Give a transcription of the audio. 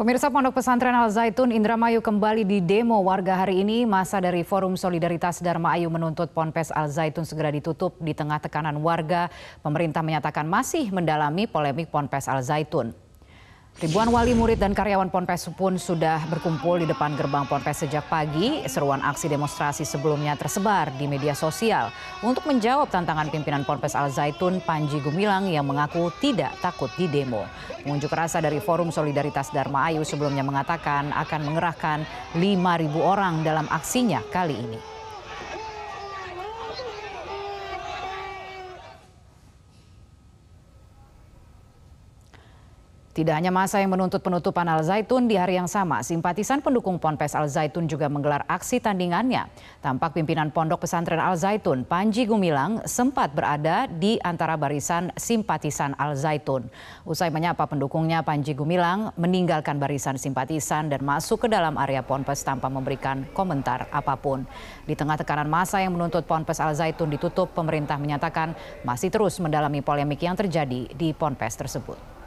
Pemirsa Pondok Pesantren Al Zaitun Indramayu kembali di demo warga hari ini. Masa dari Forum Solidaritas Dharma Ayu menuntut Ponpes Al Zaitun segera ditutup di tengah tekanan warga. Pemerintah menyatakan masih mendalami polemik Ponpes Al Zaitun. Ribuan wali murid dan karyawan Ponpes pun sudah berkumpul di depan gerbang Ponpes sejak pagi. Seruan aksi demonstrasi sebelumnya tersebar di media sosial untuk menjawab tantangan pimpinan Ponpes Al Zaitun Panji Gumilang yang mengaku tidak takut di demo. Pengunjuk rasa dari Forum Solidaritas Dharma Ayu sebelumnya mengatakan akan mengerahkan 5.000 orang dalam aksinya kali ini. Tidak hanya masa yang menuntut penutupan Al Zaitun di hari yang sama, simpatisan pendukung Ponpes Al Zaitun juga menggelar aksi tandingannya. Tampak pimpinan Pondok Pesantren Al Zaitun, Panji Gumilang, sempat berada di antara barisan simpatisan Al Zaitun. Usai menyapa pendukungnya, Panji Gumilang meninggalkan barisan simpatisan dan masuk ke dalam area Ponpes tanpa memberikan komentar apapun. Di tengah tekanan masa yang menuntut Ponpes Al Zaitun ditutup, pemerintah menyatakan masih terus mendalami polemik yang terjadi di Ponpes tersebut.